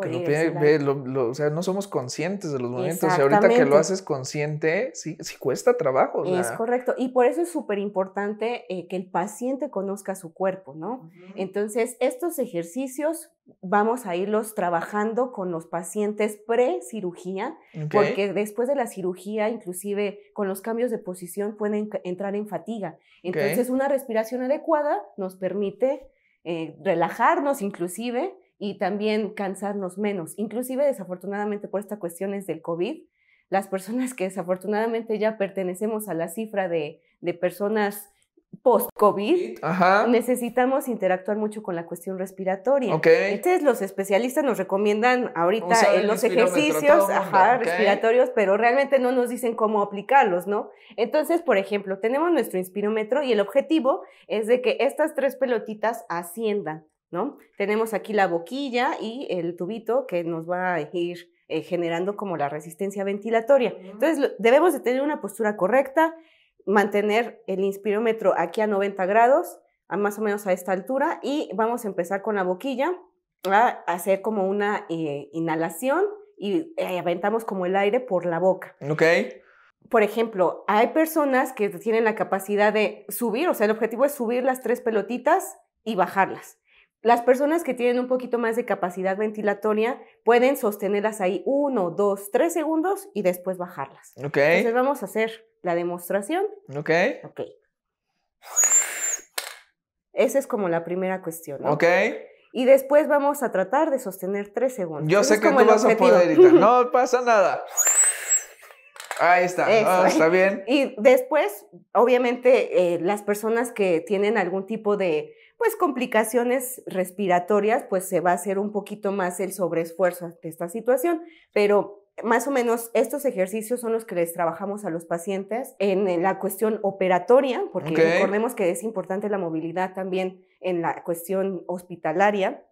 Speaker 2: que sea, no somos conscientes de los movimientos. Y ahorita que lo haces consciente, sí, cuesta trabajo. Es
Speaker 1: correcto. Y por eso es súper importante eh, que el paciente conozca su cuerpo, ¿no? Entonces, estos ejercicios vamos a irlos trabajando con los pacientes pre-cirugía, porque después de la cirugía, inclusive con los cambios de posición, pueden entrar en fatiga. Entonces, una respiración adecuada nos permite eh, relajarnos inclusive y también cansarnos menos. Inclusive, desafortunadamente, por estas cuestiones del COVID, las personas que desafortunadamente ya pertenecemos a la cifra de, personas post-COVID, necesitamos interactuar mucho con la cuestión respiratoria. Entonces, los especialistas nos recomiendan ahorita eh, los ejercicios respiratorios, pero realmente no nos dicen cómo aplicarlos, ¿no? Entonces, por ejemplo, tenemos nuestro inspirómetro y el objetivo es de que estas tres pelotitas asciendan. Tenemos aquí la boquilla y el tubito que nos va a ir eh, generando como la resistencia ventilatoria. Entonces, debemos de tener una postura correcta, mantener el inspirómetro aquí a 90 grados, a más o menos a esta altura, y vamos a empezar con la boquilla a hacer como una eh, inhalación y eh, aventamos como el aire por la boca. Ok. Por ejemplo, hay personas que tienen la capacidad de subir, o sea, el objetivo es subir las tres pelotitas y bajarlas. Las personas que tienen un poquito más de capacidad ventilatoria pueden sostenerlas ahí uno, dos, tres segundos y después bajarlas. Entonces vamos a hacer la demostración.
Speaker 2: Ok. Ok.
Speaker 1: Esa es como la primera cuestión. ¿no? Ok. Y después vamos a tratar de sostener tres segundos. Yo sé que tú vas a poder, No pasa nada.
Speaker 2: Ahí está, ah, está bien.
Speaker 1: Y después, obviamente, eh, las personas que tienen algún tipo de pues complicaciones respiratorias, pues se va a hacer un poquito más el sobreesfuerzo de esta situación, pero más o menos estos ejercicios son los que les trabajamos a los pacientes en la cuestión operatoria, porque recordemos que es importante la movilidad también en la cuestión hospitalaria.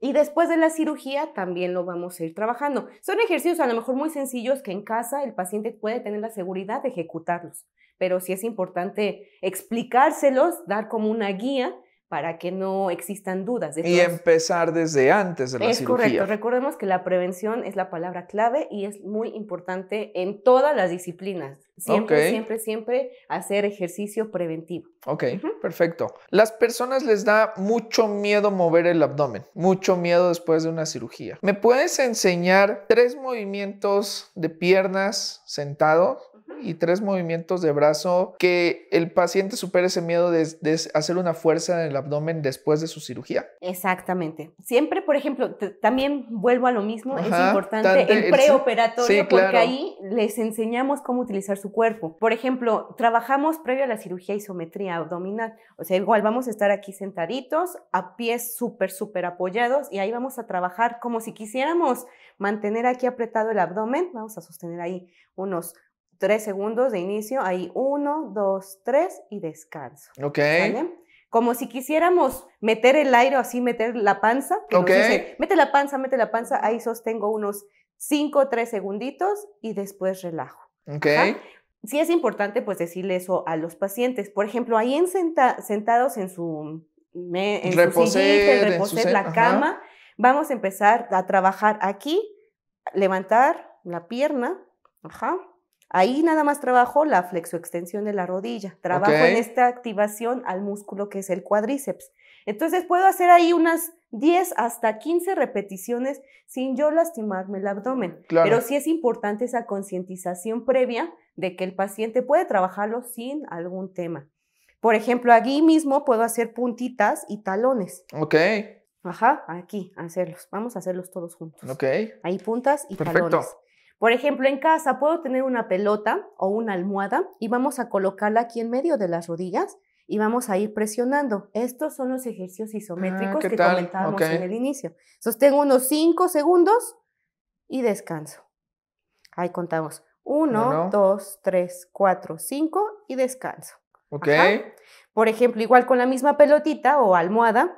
Speaker 1: Y después de la cirugía también lo vamos a ir trabajando. Son ejercicios a lo mejor muy sencillos que en casa el paciente puede tener la seguridad de ejecutarlos, pero sí es importante explicárselos, dar como una guía para que no existan dudas. y
Speaker 2: empezar desde antes de la cirugía. Es correcto.
Speaker 1: Recordemos que la prevención es la palabra clave y es muy importante en todas las disciplinas. Siempre, siempre, siempre hacer ejercicio preventivo.
Speaker 2: Ok, perfecto. Las personas les da mucho miedo mover el abdomen, mucho miedo después de una cirugía. ¿Me puedes enseñar tres movimientos de piernas sentado? y tres movimientos de brazo, que el paciente supere ese miedo de, hacer una fuerza en el abdomen después de su cirugía.
Speaker 1: Exactamente. Siempre, por ejemplo, también vuelvo a lo mismo, es importante el preoperatorio porque ahí les enseñamos cómo utilizar su cuerpo. Por ejemplo, trabajamos previo a la cirugía isometría abdominal, o sea, igual vamos a estar aquí sentaditos, a pies súper, súper apoyados y ahí vamos a trabajar como si quisiéramos mantener aquí apretado el abdomen, vamos a sostener ahí unos tres segundos de inicio, ahí uno, dos, tres y descanso. Ok. Como si quisiéramos meter el aire así, meter la panza. Que ok. mete la panza, mete la panza, ahí sostengo unos cinco, tres segunditos y después relajo. Ok. Si Sí es importante pues decirle eso a los pacientes. Por ejemplo, ahí en sentados en su... en reposer, la cama, vamos a empezar a trabajar aquí, levantar la pierna, ajá, Ahí nada más trabajo la flexoextensión de la rodilla, trabajo en esta activación al músculo que es el cuádriceps. Entonces puedo hacer ahí unas 10 hasta 15 repeticiones sin yo lastimarme el abdomen. Pero sí es importante esa concientización previa de que el paciente puede trabajarlo sin algún tema. Por ejemplo, aquí mismo puedo hacer puntitas y talones. Ok. Ajá, aquí, hacerlos. Vamos a hacerlos todos juntos. Ok. Ahí puntas y Perfecto. Por ejemplo, en casa puedo tener una pelota o una almohada y vamos a colocarla aquí en medio de las rodillas y vamos a ir presionando. Estos son los ejercicios isométricos que comentábamos en el inicio. Sostengo unos 5 segundos y descanso. Ahí contamos. 1, 2, 3, 4, 5 y descanso. Ok. Por ejemplo, igual con la misma pelotita o almohada,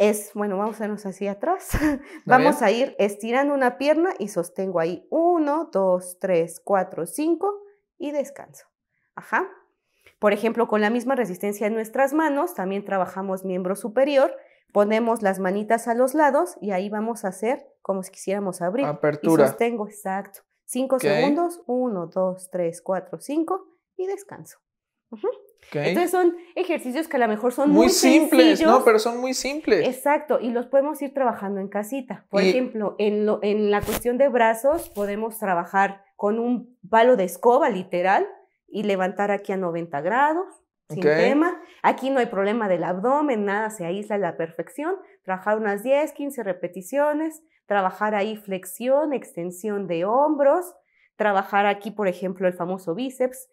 Speaker 1: es, bueno, vamos a irnos hacia atrás. vamos a ir estirando una pierna y sostengo ahí. Uno, dos, tres, cuatro, cinco y descanso. Ajá. Por ejemplo, con la misma resistencia en nuestras manos, también trabajamos miembro superior, ponemos las manitas a los lados y ahí vamos a hacer como si quisiéramos abrir. Apertura. Y sostengo, exacto. Cinco segundos, uno, dos, tres, cuatro, cinco y descanso. ajá. Entonces son ejercicios que a lo mejor son muy, muy simples, ¿no? Pero son muy simples. Exacto, y los podemos ir trabajando en casita. Por ejemplo, en, la cuestión de brazos podemos trabajar con un palo de escoba literal y levantar aquí a 90 grados. Sin tema. Aquí no hay problema del abdomen, nada se aísla a la perfección. Trabajar unas 10, 15 repeticiones, trabajar ahí flexión, extensión de hombros, trabajar aquí, por ejemplo, el famoso bíceps,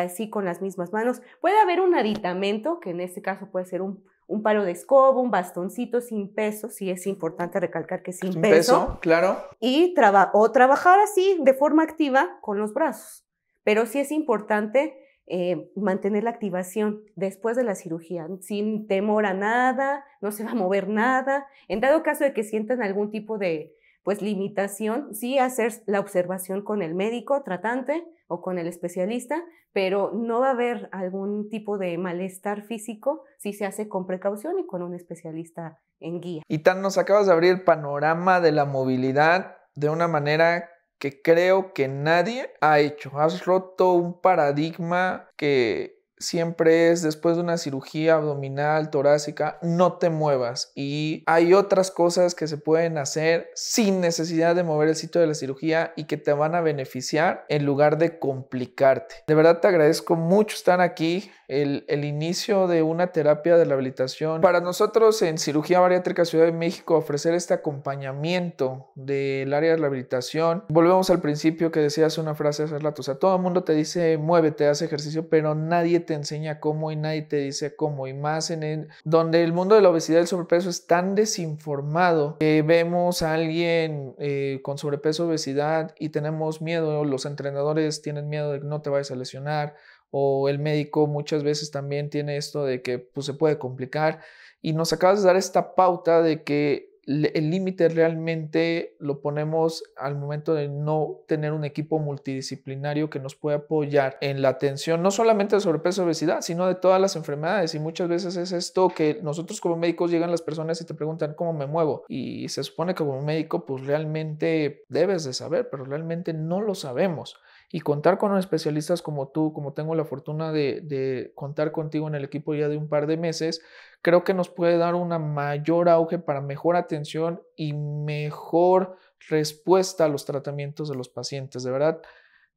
Speaker 1: así con las mismas manos. Puede haber un aditamento, que en este caso puede ser un, palo de escoba, un bastoncito sin peso, si es importante recalcar que sin, peso, Claro. Y o trabajar así de forma activa con los brazos. Pero sí es importante eh, mantener la activación después de la cirugía, sin temor a nada, no se va a mover nada. En dado caso de que sientan algún tipo de, pues limitación, sí hacer la observación con el médico tratante o con el especialista, pero no va a haber algún tipo de malestar físico si se hace con precaución y con un especialista en guía.
Speaker 2: Y tan nos acabas de abrir el panorama de la movilidad de una manera que creo que nadie ha hecho. Has roto un paradigma que siempre es después de una cirugía abdominal, torácica, no te muevas. Y hay otras cosas que se pueden hacer sin necesidad de mover el sitio de la cirugía y que te van a beneficiar en lugar de complicarte. De verdad te agradezco mucho estar aquí, el, inicio de una terapia de rehabilitación. Para nosotros en Cirugía Bariátrica Ciudad de México, ofrecer este acompañamiento del área de rehabilitación. Volvemos al principio que decías una frase hace rato, o sea, todo el mundo te dice muévete, haz ejercicio, pero nadie te enseña cómo y nadie te dice cómo. Y más en donde el mundo de la obesidad y el sobrepeso es tan desinformado que vemos a alguien eh, con sobrepeso, obesidad y tenemos miedo, los entrenadores tienen miedo de que no te vayas a lesionar o el médico muchas veces también tiene esto de que pues, se puede complicar y nos acabas de dar esta pauta de que el límite realmente lo ponemos al momento de no tener un equipo multidisciplinario que nos pueda apoyar en la atención, no solamente de sobrepeso y obesidad, sino de todas las enfermedades. Y muchas veces es esto que nosotros como médicos llegan las personas y te preguntan cómo me muevo. Y se supone que como médico, pues realmente debes de saber, pero realmente no lo sabemos y contar con especialistas como tú, como tengo la fortuna de, contar contigo en el equipo ya de un par de meses, creo que nos puede dar un mayor auge para mejor atención y mejor respuesta a los tratamientos de los pacientes. De verdad,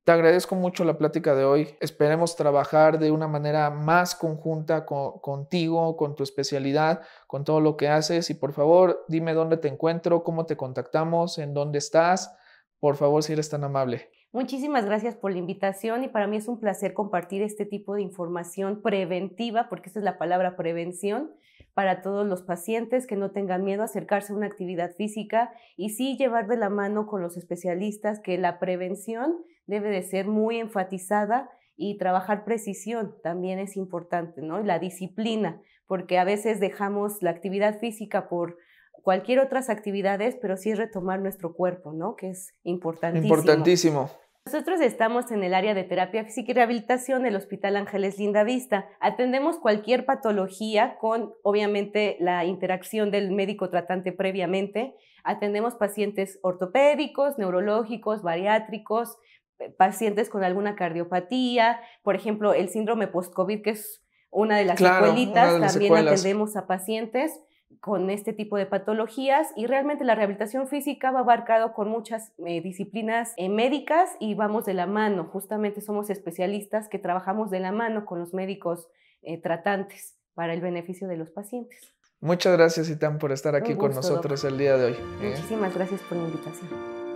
Speaker 2: te agradezco mucho la plática de hoy. Esperemos trabajar de una manera más conjunta contigo, con tu especialidad, con todo lo que haces. Y por favor, dime dónde te encuentro, cómo te contactamos, en dónde estás. Por favor, si eres tan amable.
Speaker 1: Muchísimas gracias por la invitación y para mí es un placer compartir este tipo de información preventiva, porque esa es la palabra prevención, para todos los pacientes que no tengan miedo a acercarse a una actividad física y sí llevar de la mano con los especialistas que la prevención debe de ser muy enfatizada y trabajar precisión también es importante, ¿no? La disciplina, porque a veces dejamos la actividad física por cualquier otras actividades, pero sí es retomar nuestro cuerpo, ¿no? Que es importantísimo. Importantísimo. Nosotros estamos en el área de terapia física y rehabilitación del Hospital Ángeles Linda Vista. Atendemos cualquier patología con, obviamente, la interacción del médico tratante previamente. Atendemos pacientes ortopédicos, neurológicos, bariátricos, eh, pacientes con alguna cardiopatía, por ejemplo, el síndrome post-COVID, que es una de las claro, También atendemos a pacientes con este tipo de patologías y realmente la rehabilitación física va abarcado con muchas eh, disciplinas eh, médicas y vamos de la mano, justamente somos especialistas que trabajamos de la mano con los médicos eh, tratantes para el beneficio de los pacientes.
Speaker 2: Muchas gracias, Itán, por estar aquí con nosotros el día de hoy.
Speaker 1: Muchísimas gracias por la invitación.